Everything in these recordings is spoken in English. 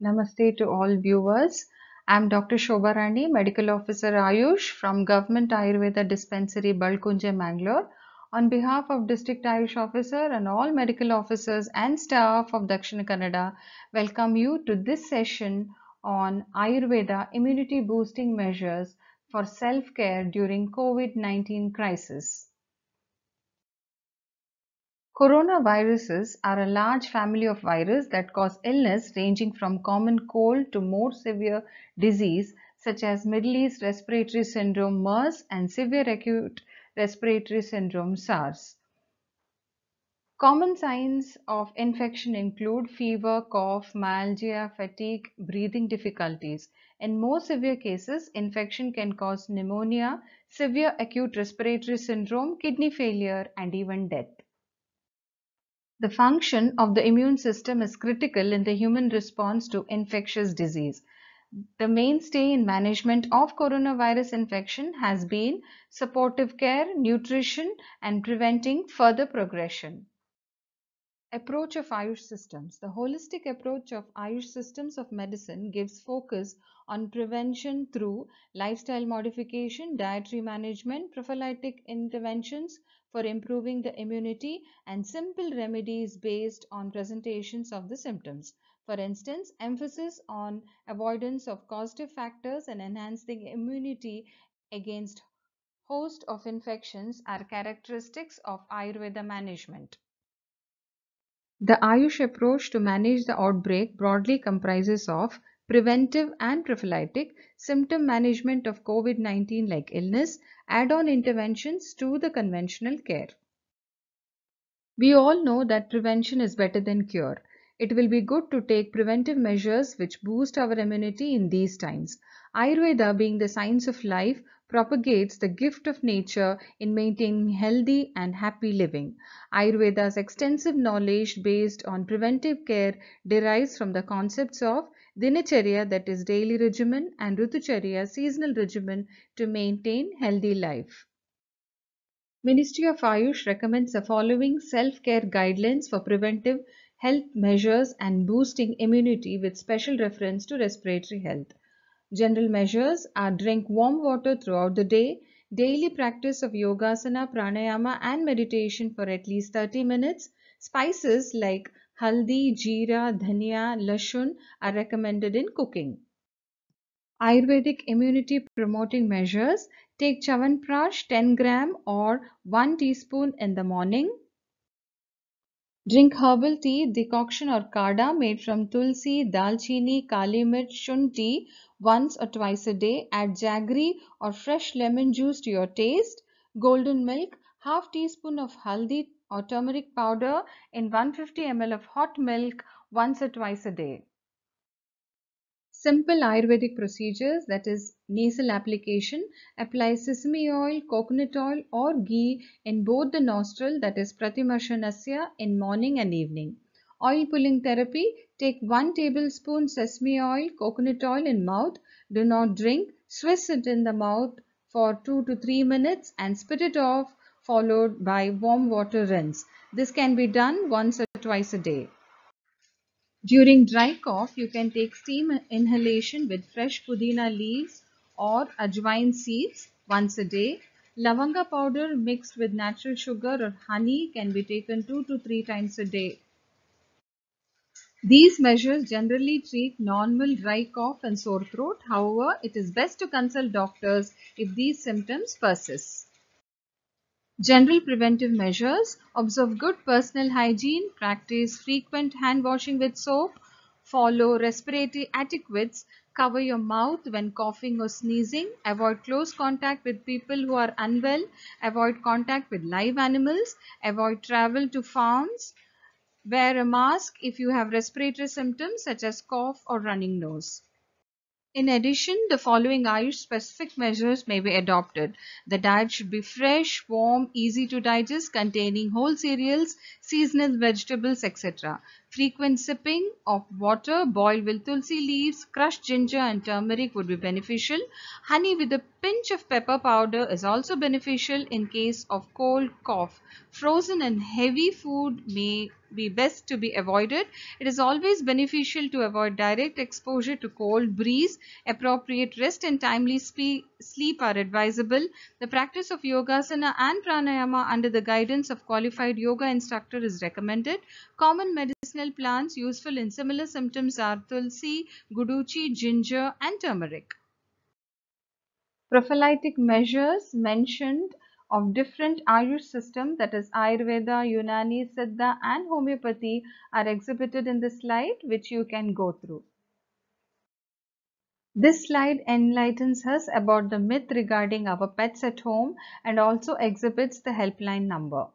Namaste to all viewers. I'm Dr. Shobharani, Medical Officer Ayush from Government Ayurveda Dispensary, Balkunje, Mangalore. On behalf of District Ayush Officer and all medical officers and staff of Dakshina Kannada, welcome you to this session on Ayurveda immunity boosting measures for self-care during COVID-19 crisis. Coronaviruses are a large family of viruses that cause illness ranging from common cold to more severe disease such as Middle East Respiratory Syndrome MERS and Severe Acute Respiratory Syndrome SARS. Common signs of infection include fever, cough, myalgia, fatigue, breathing difficulties. In more severe cases, infection can cause pneumonia, severe acute respiratory syndrome, kidney failure and even death. The function of the immune system is critical in the human response to infectious disease. The mainstay in management of coronavirus infection has been supportive care, nutrition and preventing further progression. Approach of Ayush systems. The holistic approach of Ayush systems of medicine gives focus on prevention through lifestyle modification, dietary management, prophylactic interventions for improving the immunity and simple remedies based on presentations of the symptoms. For instance, emphasis on avoidance of causative factors and enhancing immunity against host of infections are characteristics of Ayurveda management. The Ayush approach to manage the outbreak broadly comprises of preventive and prophylactic symptom management of COVID-19 like illness, add-on interventions to the conventional care. We all know that prevention is better than cure it will be good to take preventive measures which boost our immunity in these times. Ayurveda, being the science of life, propagates the gift of nature in maintaining healthy and happy living. Ayurveda's extensive knowledge based on preventive care derives from the concepts of Dinacharya, that is daily regimen, and Rutucharya, seasonal regimen, to maintain healthy life. Ministry of Ayush recommends the following self-care guidelines for preventive health measures and boosting immunity with special reference to respiratory health. General measures are drink warm water throughout the day, daily practice of yogasana, pranayama and meditation for at least 30 minutes. Spices like haldi, jeera, dhania, lashun are recommended in cooking. Ayurvedic immunity promoting measures take chavanprash 10 gram or 1 teaspoon in the morning Drink herbal tea, decoction or kada made from tulsi, dalchini, kali mirch, shunti once or twice a day. Add jaggery or fresh lemon juice to your taste. Golden milk, half teaspoon of haldi or turmeric powder in 150 ml of hot milk once or twice a day. Simple Ayurvedic procedures that is nasal application, apply sesame oil, coconut oil or ghee in both the nostril that is Pratimarshanasya in morning and evening. Oil pulling therapy, take 1 tablespoon sesame oil, coconut oil in mouth. Do not drink, swish it in the mouth for 2 to 3 minutes and spit it off followed by warm water rinse. This can be done once or twice a day. During dry cough, you can take steam inhalation with fresh pudina leaves or ajwain seeds once a day. Lavanga powder mixed with natural sugar or honey can be taken 2 to 3 times a day. These measures generally treat normal dry cough and sore throat. However, it is best to consult doctors if these symptoms persist. General preventive measures. Observe good personal hygiene. Practice frequent hand washing with soap. Follow respiratory etiquettes. Cover your mouth when coughing or sneezing. Avoid close contact with people who are unwell. Avoid contact with live animals. Avoid travel to farms. Wear a mask if you have respiratory symptoms such as cough or running nose. In addition, the following Ayush-specific measures may be adopted. The diet should be fresh, warm, easy to digest, containing whole cereals, seasonal vegetables, etc. Frequent sipping of water boiled with tulsi leaves, crushed ginger and turmeric would be beneficial. Honey with a pinch of pepper powder is also beneficial in case of cold cough. Frozen and heavy food may be best to be avoided. It is always beneficial to avoid direct exposure to cold breeze. Appropriate rest and timely sleep are advisable. The practice of yogasana and pranayama under the guidance of qualified yoga instructor is recommended. Common medicinal plants useful in similar symptoms are tulsi, guduchi, ginger and turmeric. Prophylactic measures mentioned of different Ayush system that is Ayurveda, Unani, Siddha and Homeopathy are exhibited in this slide which you can go through. This slide enlightens us about the myth regarding our pets at home and also exhibits the helpline number.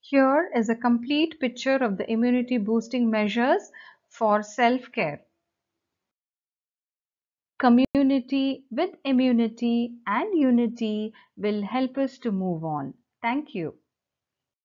Here is a complete picture of the immunity boosting measures for self-care. Community with immunity and unity will help us to move on. Thank you.